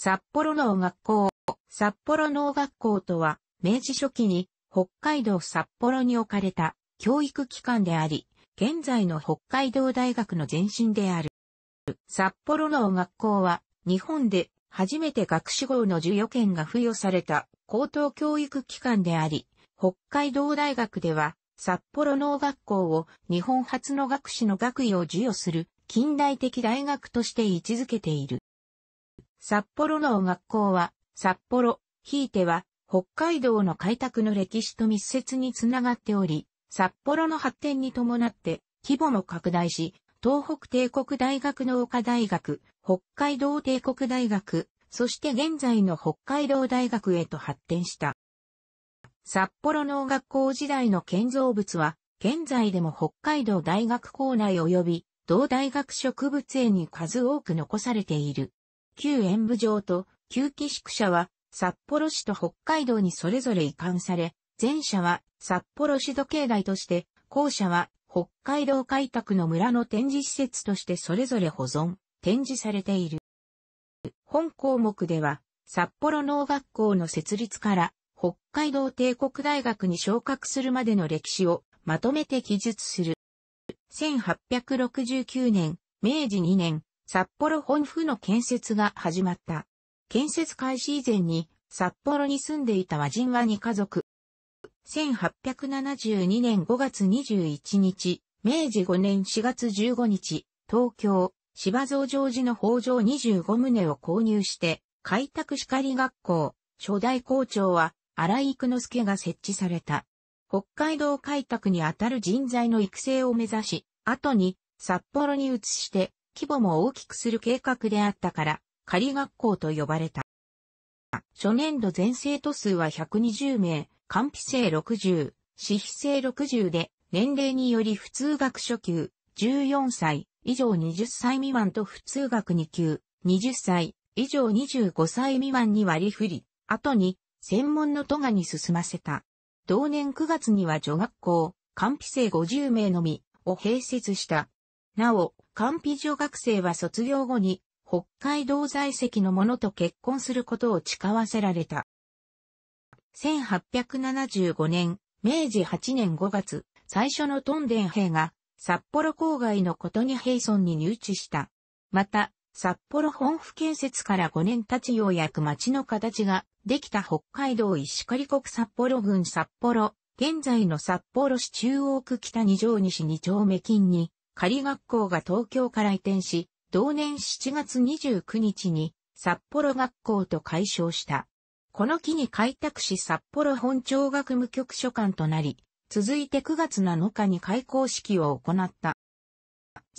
札幌農学校。札幌農学校とは、明治初期に北海道札幌に置かれた教育機関であり、現在の北海道大学の前身である。札幌農学校は、日本で初めて学士号の授与権が付与された高等教育機関であり、北海道大学では、札幌農学校を日本初の学士の学位を授与する近代的大学として位置づけている。札幌農学校は、札幌、ひいては、北海道の開拓の歴史と密接につながっており、札幌の発展に伴って規模も拡大し、東北帝国大学農科大学、北海道帝国大学、そして現在の北海道大学へと発展した。札幌農学校時代の建造物は、現在でも北海道大学校内及び、同大学植物園に数多く残されている。旧演武場と旧寄宿舎は札幌市と北海道にそれぞれ移管され、前者は札幌市時計台として、後者は北海道開拓の村の展示施設としてそれぞれ保存、展示されている。本項目では、札幌農学校の設立から北海道帝国大学に昇格するまでの歴史をまとめて記述する。1869年、明治2年、札幌本府の建設が始まった。建設開始以前に札幌に住んでいた和人は2家族。1872年5月21日、明治5年4月15日、東京、芝造城寺の北条25棟を購入して、開拓歯科学校、初代校長は荒井育之助が設置された。北海道開拓にあたる人材の育成を目指し、後に札幌に移して規模も大きくする計画であったから、仮学校と呼ばれた。初年度全生徒数は120名、完備生60、私費生60で、年齢により普通学初級、14歳以上20歳未満と普通学2級、20歳以上25歳未満に割り振り、後に専門の都がに進ませた。同年9月には女学校、完備生50名のみを併設した。なお、カンピ女学生は卒業後に北海道在籍の者と結婚することを誓わせられた。1875年、明治8年5月、最初のトンデン兵が札幌郊外のことにヘ村に入地した。また、札幌本府建設から5年経ちようやく町の形ができた北海道石狩国札幌郡札幌、現在の札幌市中央区北2条西2丁目近に、仮学校が東京から移転し、同年7月29日に札幌学校と解消した。この期に開拓し札幌本庁学務局所管となり、続いて9月7日に開校式を行った。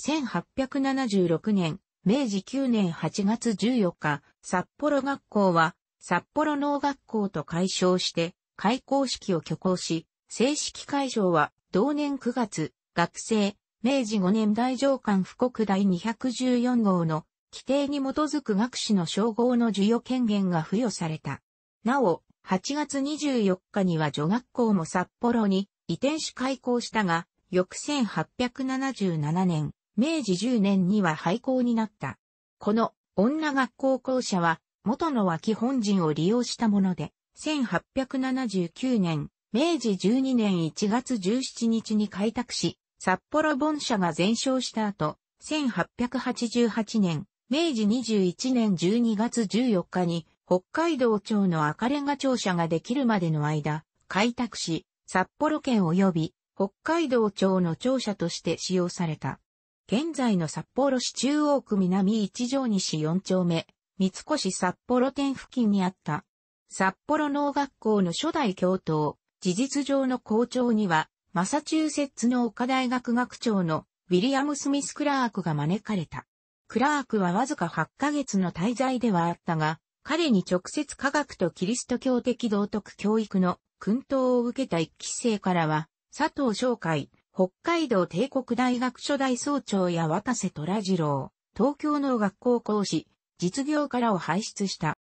1876年、明治9年8月14日、札幌学校は札幌農学校と解消して開校式を挙行し、正式会場は同年9月、学生、明治5年大上官布告第214号の規定に基づく学士の称号の授与権限が付与された。なお、8月24日には女学校も札幌に移転し開校したが、翌1877年、明治10年には廃校になった。この女学校校舎は元の脇本人を利用したもので、1879年、明治12年1月17日に開拓し、札幌本社が全焼した後、1888年、明治21年12月14日に、北海道庁の赤レンガ庁舎ができるまでの間、開拓し、札幌県及び北海道庁の庁舎として使用された。現在の札幌市中央区南一条西四丁目、三越札幌店付近にあった、札幌農学校の初代教頭、事実上の校長には、マサチューセッツの岡大学学長のウィリアム・スミス・クラークが招かれた。クラークはわずか8ヶ月の滞在ではあったが、彼に直接科学とキリスト教的道徳教育の訓導を受けた一期生からは、佐藤翔海、北海道帝国大学初代総長や渡瀬虎次郎、東京の学校講師、実業家らを輩出した。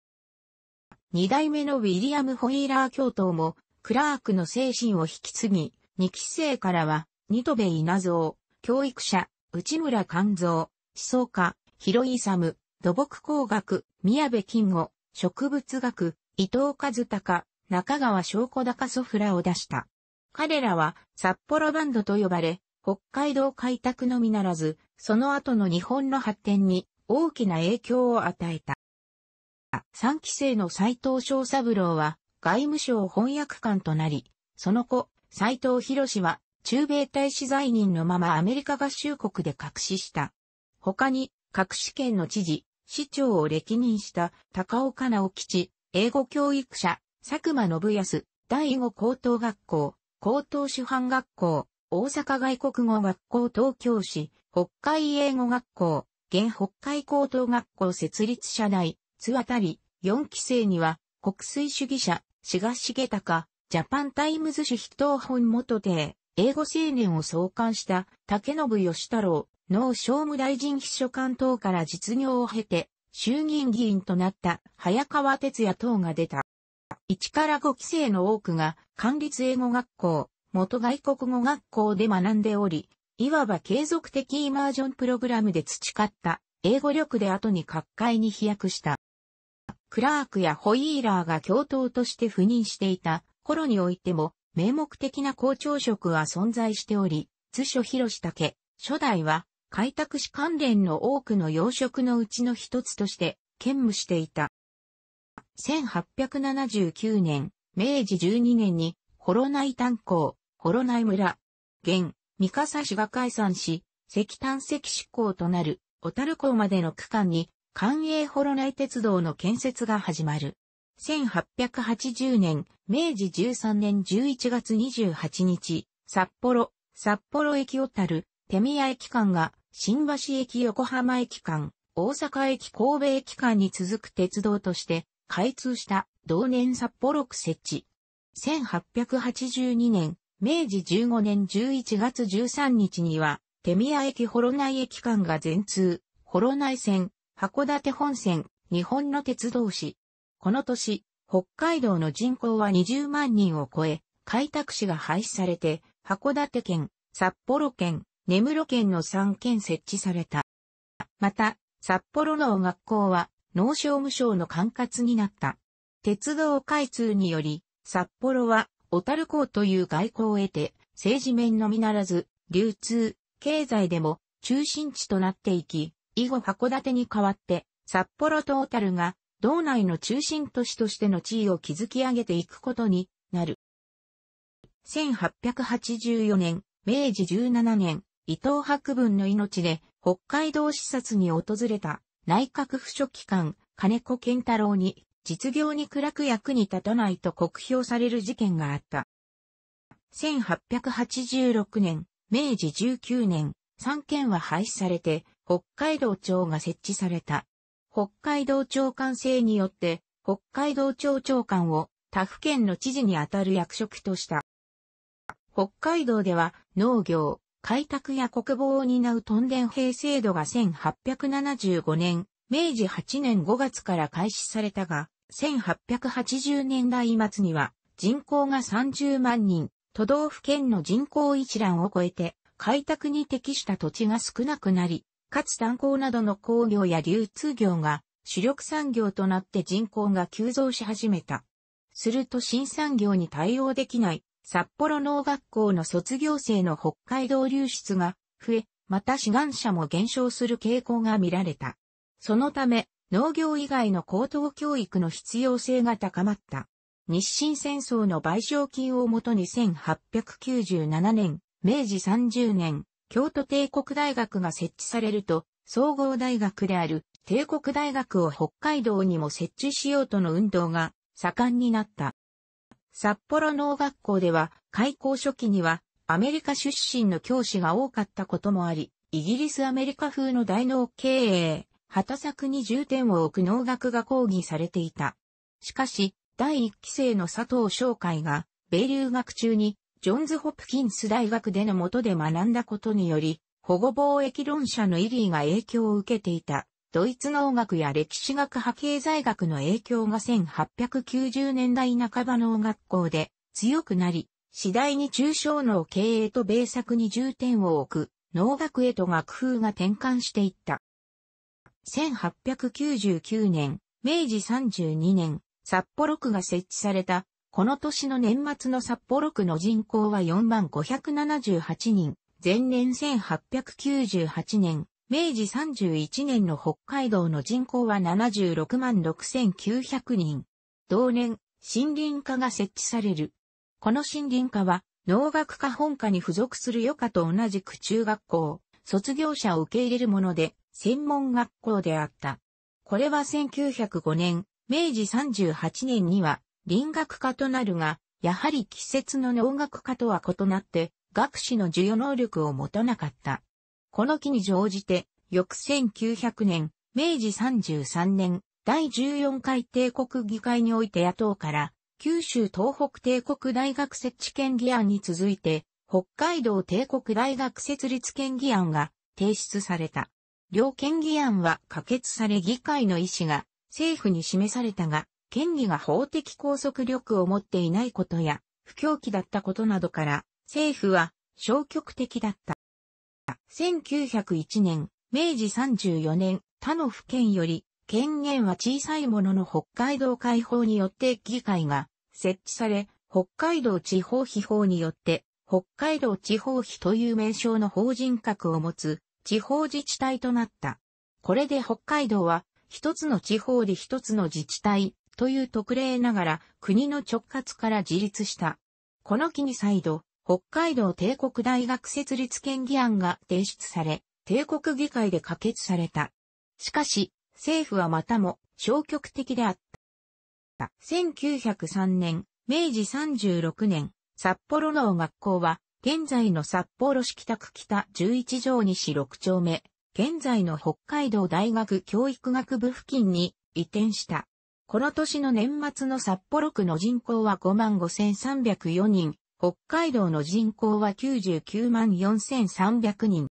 二代目のウィリアム・ホイーラー教頭も、クラークの精神を引き継ぎ、2期生からは、ニトベ稲造、教育者、内村勘造、思想家、広井勇、土木工学、宮部金吾、植物学、伊藤和孝、中川翔子高祖父らを出した。彼らは札幌バンドと呼ばれ、北海道開拓のみならず、その後の日本の発展に大きな影響を与えた。3期生の斎藤翔三郎は外務省翻訳官となり、その後、斎藤博士は、中米大使在任のままアメリカ合衆国で隠しした。他に、各し県の知事、市長を歴任した高岡直吉、英語教育者、佐久間信康、第五高等学校、高等主犯学校、大阪外国語学校東京市、北海英語学校、現北海高等学校設立社内、津渡り、四期生には、国粋主義者、志賀重隆、ジャパンタイムズ紙筆頭本元で、英語青年を創刊した竹信義太郎、農商務大臣秘書官等から実業を経て、衆議院議員となった早川哲也等が出た。1から5期生の多くが、管立英語学校、元外国語学校で学んでおり、いわば継続的イマージョンプログラムで培った英語力で後に各界に飛躍した。クラークやホイーラーが教頭として赴任していた頃においても、名目的な校長職は存在しており、図書広したけ、初代は、開拓士関連の多くの要職のうちの一つとして、兼務していた。1879年、明治12年に、ホナ内炭鉱、ホナ内村、現、三笠市が解散し、石炭石施港となる、小樽港までの区間に、関営ホナ内鉄道の建設が始まる。1880年、明治13年11月28日、札幌、札幌駅小樽、手宮駅間が、新橋駅横浜駅間、大阪駅神戸駅間に続く鉄道として、開通した同年札幌区設置。1882年、明治15年11月13日には、手宮駅幌内駅間が全通、ロ内線、函館本線、日本の鉄道市、この年、北海道の人口は20万人を超え、開拓市が廃止されて、函館県、札幌県、根室県の3県設置された。また、札幌の学校は農商務省の管轄になった。鉄道開通により、札幌は小樽港という外交を得て、政治面のみならず、流通、経済でも中心地となっていき、以後函館に代わって、札幌と小樽が道内の中心都市としての地位を築き上げていくことになる。1884年、明治17年、伊藤博文の命で北海道視察に訪れた内閣府書記官金子健太郎に実業に暗く役に立たないと酷評される事件があった。1886年、明治19年、三県は廃止されて北海道庁が設置された。北海道長官制によって、北海道庁長官を他府県の知事にあたる役職とした。北海道では農業、開拓や国防を担う屯田兵制度が1875年、明治8年5月から開始されたが、1880年代末には人口が30万人、都道府県の人口一覧を超えて開拓に適した土地が少なくなり、かつ炭鉱などの工業や流通業が主力産業となって人口が急増し始めた。すると新産業に対応できない札幌農学校の卒業生の北海道流出が増え、また志願者も減少する傾向が見られた。そのため、農業以外の高等教育の必要性が高まった。日清戦争の賠償金をもとに1897年、明治30年、京都帝国大学が設置されると、総合大学である帝国大学を北海道にも設置しようとの運動が盛んになった。札幌農学校では、開校初期にはアメリカ出身の教師が多かったこともあり、イギリスアメリカ風の大脳経営、畑作に重点を置く農学が講義されていた。しかし、第1期生の佐藤紹会が、米留学中にジョンズ・ホプキンス大学での下で学んだことにより、保護貿易論者のイリーが影響を受けていた、ドイツ農学や歴史学派経済学の影響が1890年代半ば農学校で強くなり、次第に中小農経営と米作に重点を置く、農学へと学風が転換していった。1899年、明治32年、札幌区が設置されたこの年の年末の札幌区の人口は4578人、前年1898年、明治31年の北海道の人口は76万6900人。同年、森林課が設置される。この森林課は、農学科本科に付属する余科と同じく中学校、卒業者を受け入れるもので、専門学校であった。これは1905年、明治38年には、林学科となるが、やはり季節の農学科とは異なって、学士の授与能力を持たなかった。この期に乗じて、翌1900年、明治33年、第14回帝国議会において野党から、九州東北帝国大学設置権議案に続いて、北海道帝国大学設立権議案が提出された。両県議案は可決され議会の意思が政府に示されたが、県議が法的拘束力を持っていないことや、不況期だったことなどから、政府は消極的だった。1901年、明治34年、他の府県より、権限は小さいものの北海道解放によって議会が設置され、北海道地方秘法によって、北海道地方秘という名称の法人格を持つ地方自治体となった。これで北海道は一つの地方で一つの自治体という特例ながら国の直轄から自立した。この機に再度、北海道帝国大学設立権議案が提出され、帝国議会で可決された。しかし、政府はまたも消極的であった。1903年、明治36年、札幌農学校は、現在の札幌市北区北11条西6丁目、現在の北海道大学教育学部付近に移転した。この年の年末の札幌区の人口は55,304人、北海道の人口は994,300人。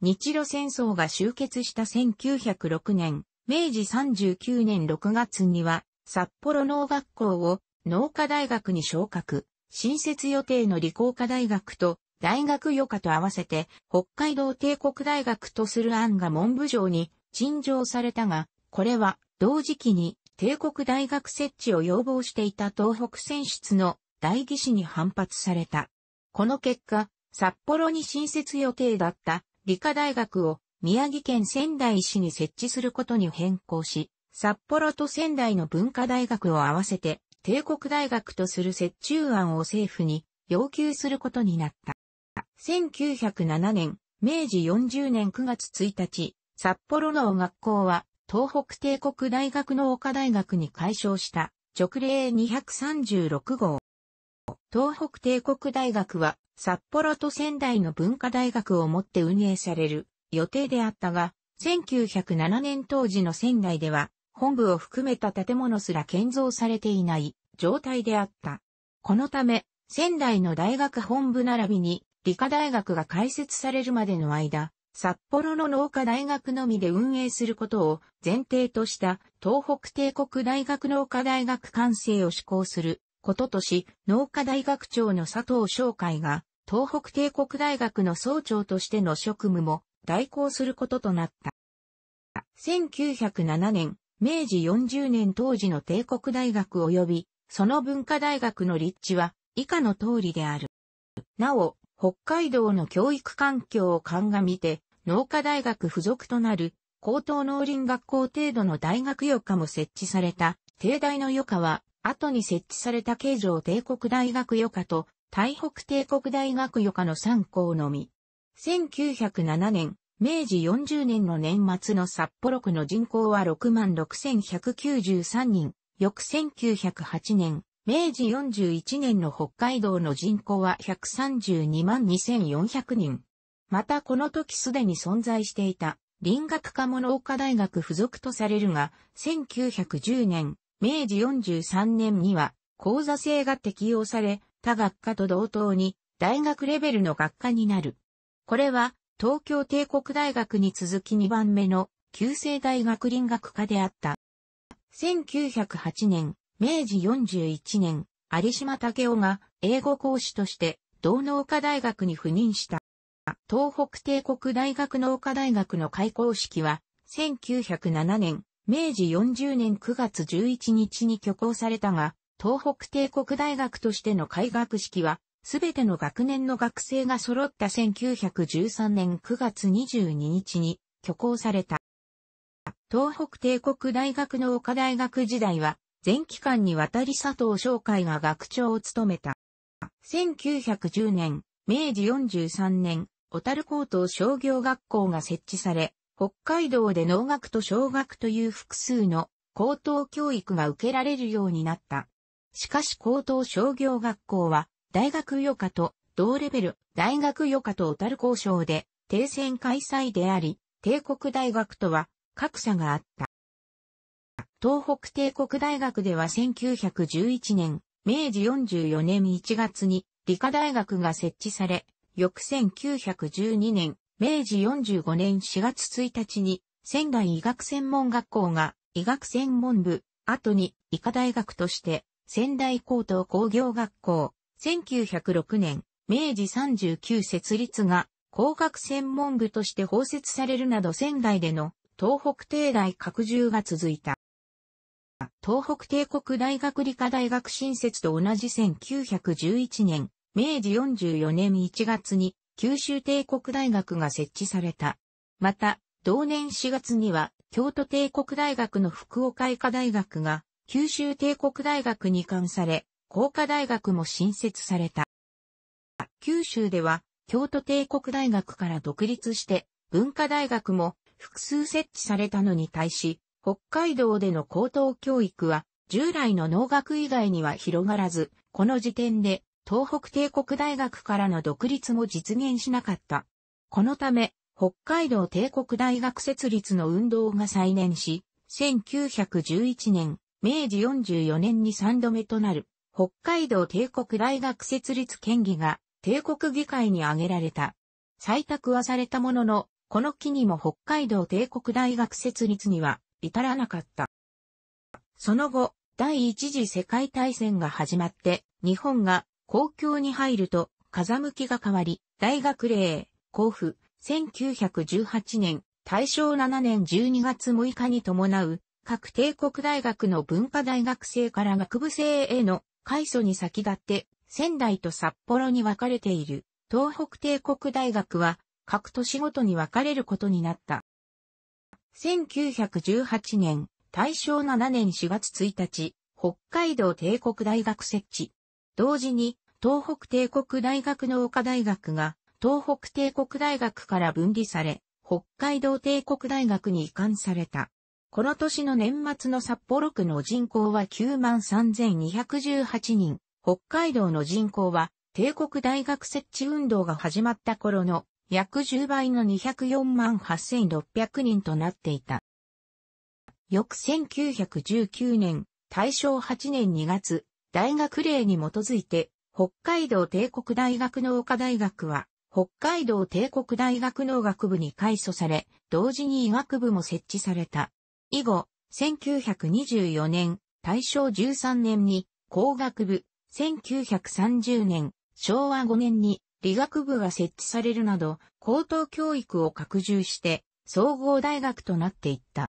日露戦争が終結した1906年、明治39年6月には、札幌農学校を農科大学に昇格、新設予定の理工科大学と大学予科と合わせて北海道帝国大学とする案が文部省に陳情されたが、これは同時期に帝国大学設置を要望していた東北選出の大義士に反発された。この結果、札幌に新設予定だった理科大学を宮城県仙台市に設置することに変更し、札幌と仙台の文化大学を合わせて帝国大学とする折衷案を政府に要求することになった。1907年、明治40年9月1日、札幌の学校は東北帝国大学の岡大学に改称した直令236号。東北帝国大学は札幌と仙台の文化大学をもって運営される予定であったが、1907年当時の仙台では本部を含めた建物すら建造されていない状態であった。このため仙台の大学本部並びに理科大学が開設されるまでの間、札幌の農科大学のみで運営することを前提とした東北帝国大学農科大学完成を施行することとし、農科大学長の佐藤翔会が東北帝国大学の総長としての職務も代行することとなった。1907年、明治40年当時の帝国大学及び、その文化大学の立地は以下の通りである。なお、北海道の教育環境を鑑みて、農科大学付属となる高等農林学校程度の大学余暇も設置された、帝大の余暇は、後に設置された京城帝国大学余暇と、台北帝国大学余暇の3校のみ。1907年、明治40年の年末の札幌区の人口は66,193人、翌1908年、明治41年の北海道の人口は132万2400人。またこの時すでに存在していた林学科も農科大学付属とされるが、1910年、明治43年には講座制が適用され、他学科と同等に大学レベルの学科になる。これは東京帝国大学に続き2番目の旧制大学林学科であった。1908年、明治41年、有島武雄が英語講師として同農科大学に赴任した。東北帝国大学農科大学の開校式は、1907年、明治40年9月11日に挙行されたが、東北帝国大学としての開学式は、すべての学年の学生が揃った1913年9月22日に挙行された。東北帝国大学農科大学時代は、全期間にわたり佐藤商会が学長を務めた。1910年、明治43年、小樽高等商業学校が設置され、北海道で農学と小学という複数の高等教育が受けられるようになった。しかし高等商業学校は、大学余科と同レベル、大学余科と小樽交渉で、定戦開催であり、帝国大学とは格差があった。東北帝国大学では1911年、明治44年1月に理科大学が設置され、翌1912年、明治45年4月1日に仙台医学専門学校が医学専門部、後に医科大学として仙台高等工業学校、1906年、明治39設立が工学専門部として包設されるなど仙台での東北帝大拡充が続いた。東北帝国大学理科大学新設と同じ1911年、明治44年1月に九州帝国大学が設置された。また、同年4月には、京都帝国大学の福岡医科大学が、九州帝国大学に関され、工科大学も新設された。九州では、京都帝国大学から独立して、文化大学も複数設置されたのに対し、北海道での高等教育は、従来の農学以外には広がらず、この時点で、東北帝国大学からの独立も実現しなかった。このため、北海道帝国大学設立の運動が再燃し、1911年、明治44年に3度目となる、北海道帝国大学設立県議が、帝国議会に挙げられた。採択はされたものの、この期にも北海道帝国大学設立には至らなかった。その後、第一次世界大戦が始まって、日本が公共に入ると風向きが変わり、大学令、交付、1918年、大正7年12月6日に伴う、各帝国大学の文化大学生から学部生への改祖に先立って、仙台と札幌に分かれている東北帝国大学は各都市ごとに分かれることになった。1918年、大正7年4月1日、北海道帝国大学設置。同時に、東北帝国大学の岡大学が、東北帝国大学から分離され、北海道帝国大学に移管された。この年の年末の札幌区の人口は93,218人、北海道の人口は帝国大学設置運動が始まった頃の約10倍の204万8600人となっていた。翌1919年、大正8年2月、大学令に基づいて、北海道帝国大学農科大学は、北海道帝国大学農学部に改組され、同時に医学部も設置された。以後、1924年、大正13年に工学部、1930年、昭和5年に理学部が設置されるなど、高等教育を拡充して、総合大学となっていった。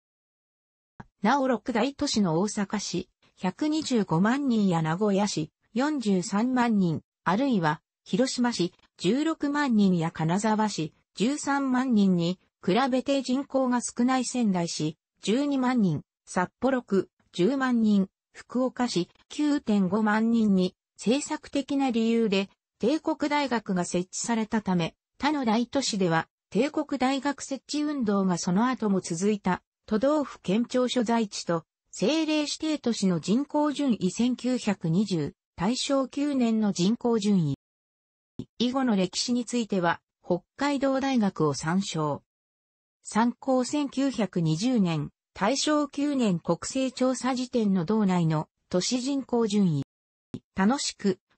なお六大都市の大阪市、125万人や名古屋市、43万人、あるいは、広島市、16万人や金沢市、13万人に、比べて人口が少ない仙台市、12万人、札幌区、10万人、福岡市、9.5万人に、政策的な理由で帝国大学が設置されたため、他の大都市では、帝国大学設置運動がその後も続いた、都道府県庁所在地と、政令指定都市の人口順位1920、大正9年の人口順位。以後の歴史については、北海道大学を参照。参考1920年、大正9年国勢調査時点の道内の都市人口順位。楽しく、